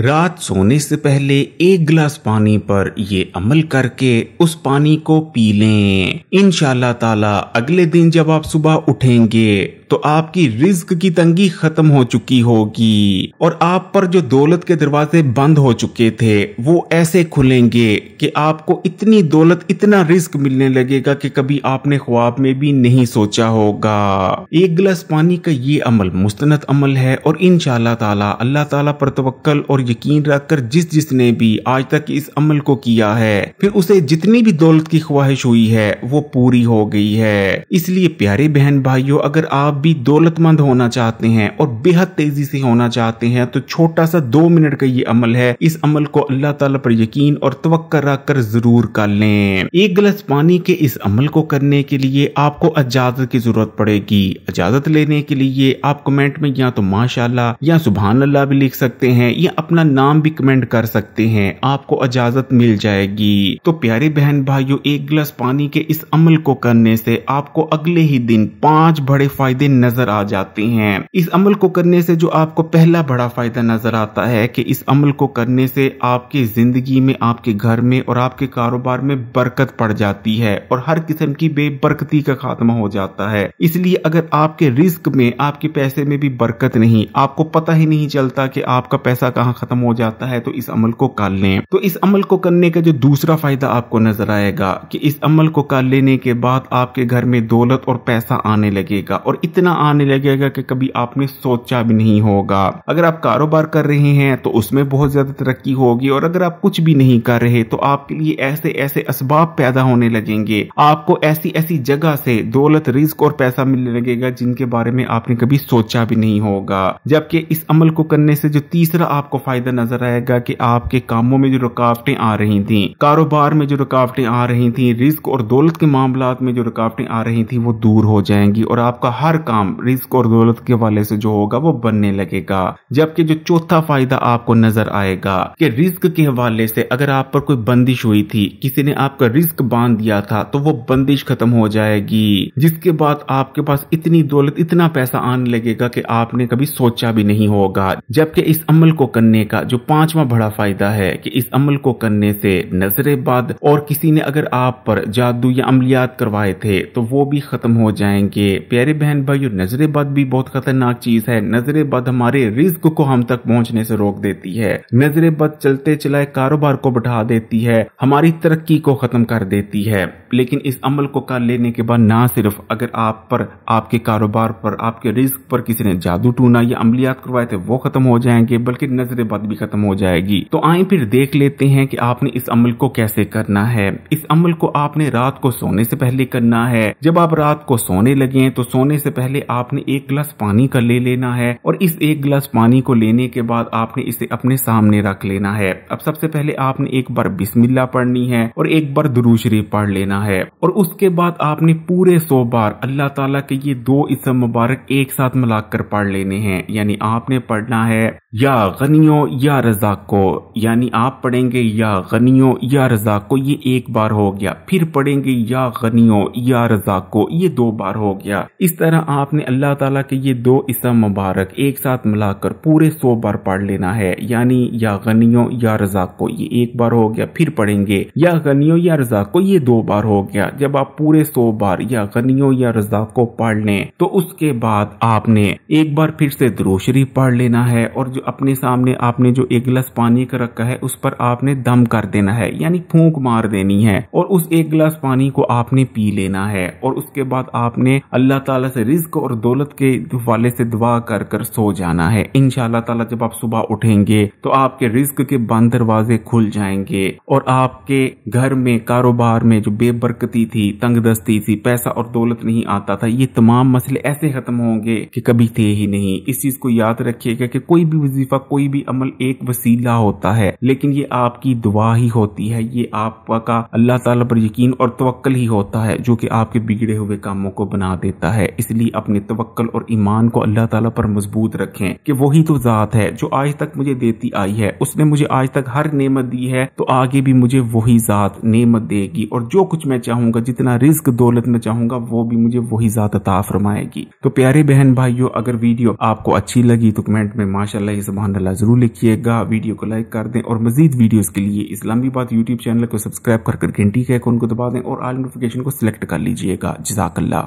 रात सोने से पहले एक गिलास पानी पर ये अमल करके उस पानी को पी लें इन ताला अगले दिन जब आप सुबह उठेंगे तो आपकी रिस्क की तंगी खत्म हो चुकी होगी और आप पर जो दौलत के दरवाजे बंद हो चुके थे वो ऐसे खुलेंगे कि आपको इतनी दौलत इतना रिस्क मिलने लगेगा कि कभी आपने ख्वाब में भी नहीं सोचा होगा एक गिलास पानी का ये अमल मुस्त अमल है और इन ताला अल्लाह ताला पर तवक्ल और यकीन रखकर जिस जिसने भी आज तक इस अमल को किया है फिर उसे जितनी भी दौलत की ख्वाहिश हुई है वो पूरी हो गई है इसलिए प्यारे बहन भाइयों अगर आप भी दौलतमंद होना चाहते हैं और बेहद तेजी से होना चाहते हैं तो छोटा सा दो मिनट का ये अमल है इस अमल को अल्लाह ताला पर यकीन और तवक्कर रखकर जरूर कर लें एक गिलास पानी के इस अमल को करने के लिए आपको इजाजत की जरूरत पड़ेगी इजाजत लेने के लिए आप कमेंट में या तो माशाला या सुबहान अल्लाह भी लिख सकते हैं या अपना नाम भी कमेंट कर सकते हैं आपको इजाजत मिल जाएगी तो प्यारे बहन भाइयों एक गिलास पानी के इस अमल को करने से आपको अगले ही दिन पांच बड़े फायदे चीजें नजर आ जाती हैं इस अमल को करने से जो आपको पहला बड़ा फायदा नजर आता है कि इस अमल को करने से आपकी जिंदगी में आपके घर में और आपके कारोबार में बरकत पड़ जाती है और हर किस्म की बेबरकती का खात्मा हो जाता है इसलिए अगर आपके रिस्क में आपके पैसे में भी बरकत नहीं आपको पता ही नहीं चलता की आपका पैसा कहाँ खत्म हो जाता है तो इस अमल को कर ले तो इस अमल को करने का जो दूसरा फायदा आपको नजर आएगा की इस अमल को कर लेने के बाद आपके घर में दौलत और पैसा आने लगेगा और इतने इतना आने लगेगा कि कभी आपने सोचा भी नहीं होगा अगर आप कारोबार कर रहे हैं तो उसमें बहुत ज्यादा तरक्की होगी और अगर आप कुछ भी नहीं कर रहे तो आपके लिए ऐसे ऐसे असबाब पैदा होने लगेंगे आपको ऐसी ऐसी जगह से दौलत रिस्क और पैसा मिलने लगेगा जिनके बारे में आपने कभी सोचा भी नहीं होगा जबकि इस अमल को करने से जो तीसरा आपको फायदा नजर आएगा कि आपके कामों में जो रुकावटें आ रही थी कारोबार में जो रुकावटें आ रही थी रिस्क और दौलत के मामला में जो रुकावटें आ रही थी वो दूर हो जाएंगी और आपका हर काम रिस्क और दौलत के हवाले से जो होगा वो बनने लगेगा जबकि जो चौथा फायदा आपको नजर आएगा कि रिस्क के हवाले से अगर आप पर कोई बंदिश हुई थी किसी ने आपका रिस्क बांध दिया था तो वो बंदिश खत्म हो जाएगी जिसके बाद आपके पास इतनी दौलत इतना पैसा आने लगेगा की आपने कभी सोचा भी नहीं होगा जबकि इस अमल को करने का जो पांचवा बड़ा फायदा है की इस अमल को करने से नजरे बाद और किसी ने अगर आप पर जादू या अमलियात करवाए थे तो वो भी खत्म हो जाएंगे प्यारे बहन भाई भाइयों नजरेबद भी बहुत खतरनाक चीज है नजरेबद हमारे रिस्क को हम तक पहुंचने से रोक देती है नजरेबद चलते चलाए कारोबार को बढ़ा देती है हमारी तरक्की को खत्म कर देती है लेकिन इस अमल को कर लेने के बाद ना सिर्फ अगर आप पर आपके कारोबार पर आपके रिस्क पर किसी ने जादू टूना या अमलियात करवाए थे वो खत्म हो जाएंगे बल्कि नजरेबद भी खत्म हो जाएगी तो आए फिर देख लेते हैं कि आपने इस अमल को कैसे करना है इस अमल को आपने रात को सोने से पहले करना है जब आप रात को सोने लगे तो सोने से पहले पहले आपने एक गिलास पानी का ले लेना है और इस एक गिलास पानी को लेने के बाद आपने इसे अपने सामने रख लेना है अब सबसे पहले आपने एक बार बिस्मिल्ला पढ़नी है और एक बार दुरूशरी पढ़ लेना है और उसके बाद आपने पूरे सौ बार अल्लाह तला के ये दो इसम मुबारक एक साथ मिलाकर पढ़ लेने हैं यानी आपने पढ़ना है या गनियों या रज़ा को यानी आप पढ़ेंगे या गनियों या रज़ा को ये एक बार हो गया फिर पढ़ेंगे या गनियों या रज़ा को ये दो बार हो गया इस तरह आपने अल्लाह ताला के ये दो इसम मुबारक एक साथ मिलाकर पूरे सौ बार पढ़ लेना है यानी या गनियो या रज़ा को ये एक बार हो गया फिर पढ़ेंगे या गनियों या रज़ा को ये दो बार हो गया जब आप पूरे सौ बार या गनियो या रज़ा को पढ़ लें तो उसके बाद आपने एक बार फिर से द्रोशरी पढ़ लेना है और जो अपने सामने आपने जो एक गिलास पानी का रखा है उस पर आपने दम कर देना है यानी फूंक मार देनी है और उस एक गिलास पानी को आपने पी लेना है और उसके बाद आपने अल्लाह ताला से रिज्क और दौलत के हवाले से दुआ कर कर सो जाना है इन ताला जब आप सुबह उठेंगे तो आपके रिज्क के बंद दरवाजे खुल जाएंगे और आपके घर में कारोबार में जो बेबरकती थी तंगदस्ती थी पैसा और दौलत नहीं आता था ये तमाम मसले ऐसे खत्म होंगे कि कभी थे ही नहीं इस चीज को याद रखिएगा कि कोई भी वजीफा कोई भी अमल एक वसीला होता है लेकिन ये आपकी दुआ ही होती है ये आपका अल्लाह ताला पर यकीन और तवक्ल ही होता है जो कि आपके बिगड़े हुए कामों को बना देता है इसलिए अपने तवक्ल और ईमान को अल्लाह ताला पर मजबूत रखें कि वही तो ज़ात है जो आज तक मुझे देती आई है उसने मुझे आज तक हर नेमत दी है तो आगे भी मुझे वही ज़ात नेमत देगी और जो कुछ मैं चाहूंगा जितना रिस्क दौलत में चाहूंगा वो भी मुझे वही ज़ात अता फरमाएगी तो प्यारे बहन भाइयों अगर वीडियो आपको अच्छी लगी तो कमेंट में माशाल्लाह रही सुबहान अल्लाह ज़रूर लिखिएगा वीडियो को लाइक कर दें और मजीद वीडियो के लिए इस्लामी बात यूट्यूब चैनल को सब्सक्राइब कर घंटी के आइकॉन को दबा दें और आल नोटिफिकेशन को सिलेक्ट कर लीजिएगा जजाकल्ला